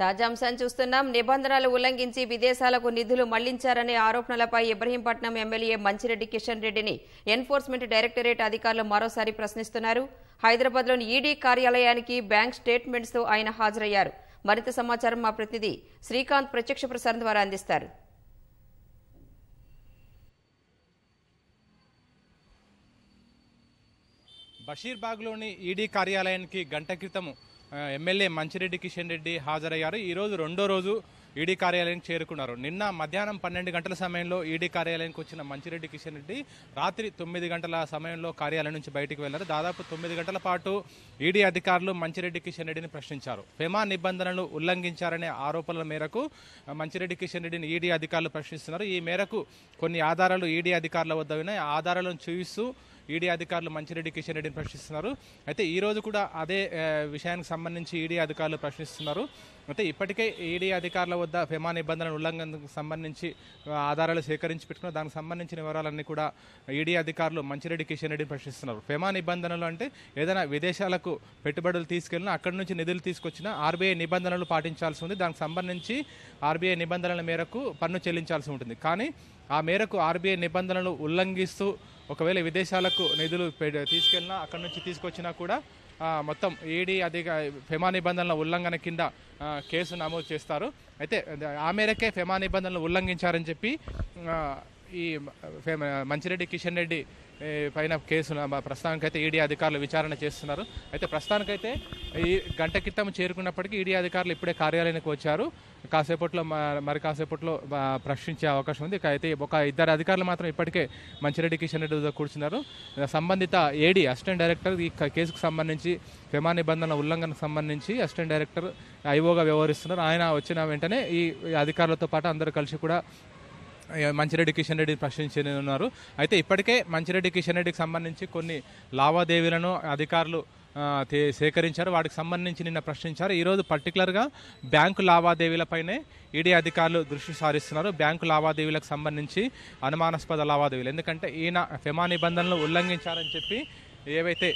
తాజాంశాన్ని చూస్తున్నాం నిబంధనలు ఉల్లంఘించి విదేశాలకు నిధులు మళ్లించారనే ఆరోపణలపై ఇబ్రహీంపట్నం ఎమ్మెల్యే మంచిరెడ్డి కిషన్ రెడ్డిని ఎన్ఫోర్స్మెంట్ డైరెక్టరేట్ అధికారులు మరోసారి ప్రశ్నిస్తున్నారు హైదరాబాద్లోని ఈడీ కార్యాలయానికి బ్యాంక్ స్టేట్మెంట్స్తో ఆయన హాజరయ్యారు మరింత సమాచారం మా ప్రతినిధి శ్రీకాంత్ ప్రత్యక్ష ప్రసారం ద్వారా అందిస్తారు బషీర్బాగ్లోని ఈడీ కార్యాలయానికి గంట క్రితము ఎమ్మెల్యే మంచిరెడ్డి కిషన్ రెడ్డి హాజరయ్యారు ఈరోజు రెండో రోజు ఈడీ కార్యాలయానికి చేరుకున్నారు నిన్న మధ్యాహ్నం పన్నెండు గంటల సమయంలో ఈడీ కార్యాలయానికి వచ్చిన మంచిరెడ్డి కిషన్ రెడ్డి రాత్రి తొమ్మిది గంటల సమయంలో కార్యాలయం నుంచి బయటకు వెళ్లారు దాదాపు తొమ్మిది గంటల పాటు ఈడీ అధికారులు మంచిరెడ్డి కిషన్ రెడ్డిని ప్రశ్నించారు ఫెమా నిబంధనలు ఉల్లంఘించారనే ఆరోపణల మేరకు మంచిరెడ్డి కిషన్ రెడ్డిని ఈడీ అధికారులు ప్రశ్నిస్తున్నారు ఈ మేరకు కొన్ని ఆధారాలు ఈడీ అధికారుల వద్ద ఉన్నాయి ఆధారాలను చూపిస్తూ ఈడీ అధికారులు మంచిరెడ్డి కిషన్ రెడ్డిని ప్రశ్నిస్తున్నారు అయితే ఈ రోజు కూడా అదే విషయానికి సంబంధించి ఈడీ అధికారులు ప్రశ్నిస్తున్నారు అయితే ఇప్పటికే ఈడీ అధికారుల వద్ద ఫెమా నిబంధనలు ఉల్లంఘనకు సంబంధించి ఆధారాలు సేకరించి పెట్టుకున్న దానికి సంబంధించిన వివరాలన్నీ కూడా ఈడీ అధికారులు మంచిరెడ్డి కిషన్ రెడ్డిని ప్రశ్నిస్తున్నారు ఫెమా నిబంధనలు అంటే ఏదైనా విదేశాలకు పెట్టుబడులు తీసుకెళ్ళినా అక్కడి నుంచి నిధులు తీసుకొచ్చినా ఆర్బీఐ నిబంధనలు పాటించాల్సి ఉంది దానికి సంబంధించి ఆర్బీఐ నిబంధనల మేరకు పన్ను చెల్లించాల్సి ఉంటుంది కానీ ఆ మేరకు ఆర్బీఐ నిబంధనలు ఉల్లంఘిస్తూ ఒకవేళ విదేశాలకు నిధులు తీసుకెళ్ళినా అక్కడ నుంచి తీసుకొచ్చినా కూడా మొత్తం ఏడీ అధిక ఫెమా నిబంధనల ఉల్లంఘన కింద కేసు నమోదు చేస్తారు అయితే ఆ మేరకే ఫెమా నిబంధనలు ఉల్లంఘించారని చెప్పి ఈ మంచిరెడ్డి కిషన్ రెడ్డి పైన కేసు ప్రస్తుతానికి అయితే ఈడీ అధికారులు విచారణ చేస్తున్నారు అయితే ప్రస్తుతానికైతే ఈ గంట క్రితం చేరుకున్నప్పటికీ ఈడీ అధికారులు ఇప్పుడే కార్యాలయానికి వచ్చారు కాసేపట్లో మరి కాసేపట్లో ప్రశ్నించే అవకాశం ఉంది అయితే ఒక ఇద్దరు అధికారులు మాత్రం ఇప్పటికే మంచిరెడ్డి కిషన్ రెడ్డి కూర్చున్నారు సంబంధిత ఏడీ అసిస్టెంట్ డైరెక్టర్ ఈ కేసుకు సంబంధించి క్రమా నిబంధనల ఉల్లంఘనకు సంబంధించి అసిస్టెంట్ డైరెక్టర్ ఐఓగా వ్యవహరిస్తున్నారు ఆయన వచ్చిన వెంటనే ఈ అధికారులతో పాటు అందరూ కలిసి కూడా మంచిరెడ్డి కిషన్ రెడ్డి ప్రశ్నించనున్నారు అయితే ఇప్పటికే మంచిరెడ్డి కిషన్ రెడ్డికి సంబంధించి కొన్ని లావాదేవీలను అధికారులు సేకరించారు వాటికి సంబంధించి నిన్న ప్రశ్నించారు ఈరోజు పర్టికులర్గా బ్యాంకు లావాదేవీలపైనే ఈడీ అధికారులు దృష్టి సారిస్తున్నారు బ్యాంకు లావాదేవీలకు సంబంధించి అనుమానాస్పద లావాదేవీలు ఎందుకంటే ఈయన ఫెమా నిబంధనలు ఉల్లంఘించారని చెప్పి ఏవైతే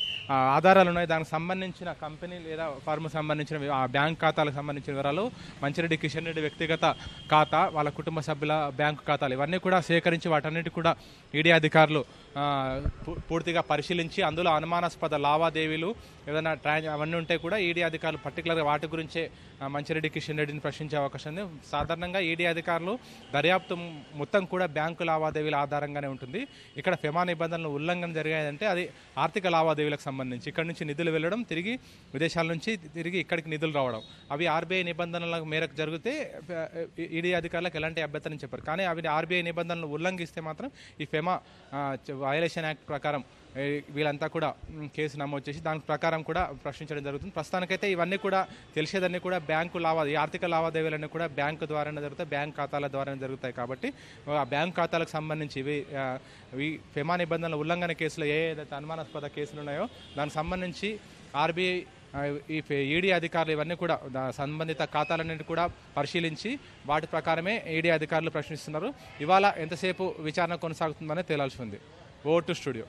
ఆధారాలు ఉన్నాయో దానికి సంబంధించిన కంపెనీ లేదా ఫర్మ్ సంబంధించిన ఆ బ్యాంక్ ఖాతాలకు సంబంధించిన వివరాలు మంచిరెడ్డి కిషన్ రెడ్డి వ్యక్తిగత ఖాతా వాళ్ళ కుటుంబ సభ్యుల బ్యాంకు ఖాతాలు ఇవన్నీ కూడా సేకరించి వాటన్నిటి కూడా ఈడీ అధికారులు పూర్తిగా పరిశీలించి అందులో అనుమానాస్పద లావాదేవీలు ఏదైనా ట్రా అవన్నీ ఉంటే కూడా ఈడీ అధికారులు పర్టికులర్గా వాటి గురించే మంచిరెడ్డి కిషన్ రెడ్డిని ప్రశ్నించే అవకాశం ఉంది సాధారణంగా ఈడీ అధికారులు దర్యాప్తు మొత్తం కూడా బ్యాంకు లావాదేవీల ఆధారంగానే ఉంటుంది ఇక్కడ ఫెమా నిబంధనలు ఉల్లంఘన జరిగాయంటే అది ఆర్థిక ఆర్థిక లావాదేవీలకు సంబంధించి ఇక్కడ నుంచి నిధులు వెళ్ళడం తిరిగి విదేశాల నుంచి తిరిగి ఇక్కడికి నిధులు రావడం అవి ఆర్బీఐ నిబంధనల మేరకు జరిగితే ఈడీ అధికారులకు ఎలాంటి అభ్యంతరం చెప్పారు కానీ అవి ఆర్బీఐ నిబంధనలు ఉల్లంఘిస్తే మాత్రం ఈ ఫెమా వయలేషన్ యాక్ట్ ప్రకారం వీళ్ళంతా కూడా కేసు నమోదు చేసి దాని ప్రకారం కూడా ప్రశ్నించడం జరుగుతుంది ప్రస్తుతానికైతే ఇవన్నీ కూడా తెలిసేదన్నీ కూడా బ్యాంకు లావాదేవీ ఆర్థిక లావాదేవీలన్నీ కూడా బ్యాంకు ద్వారానే జరుగుతాయి బ్యాంక్ ఖాతాల ద్వారానే జరుగుతాయి కాబట్టి ఆ బ్యాంక్ ఖాతాలకు సంబంధించి ఇవి ఈ ఫెమా నిబంధనల ఉల్లంఘన కేసులు ఏ ఏదైతే అనుమానాస్పద కేసులు ఉన్నాయో దానికి సంబంధించి ఆర్బీఐ ఈ ఈడీ అధికారులు ఇవన్నీ కూడా సంబంధిత ఖాతాలన్నింటి కూడా పరిశీలించి వాటి ప్రకారమే ఈడీ అధికారులు ప్రశ్నిస్తున్నారు ఇవాళ ఎంతసేపు విచారణ కొనసాగుతుందనే తేలాల్సి ఉంది ఓటు స్టూడియో